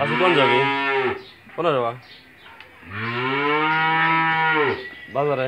আজি কোন যাবি কোনে যাবা বাজারে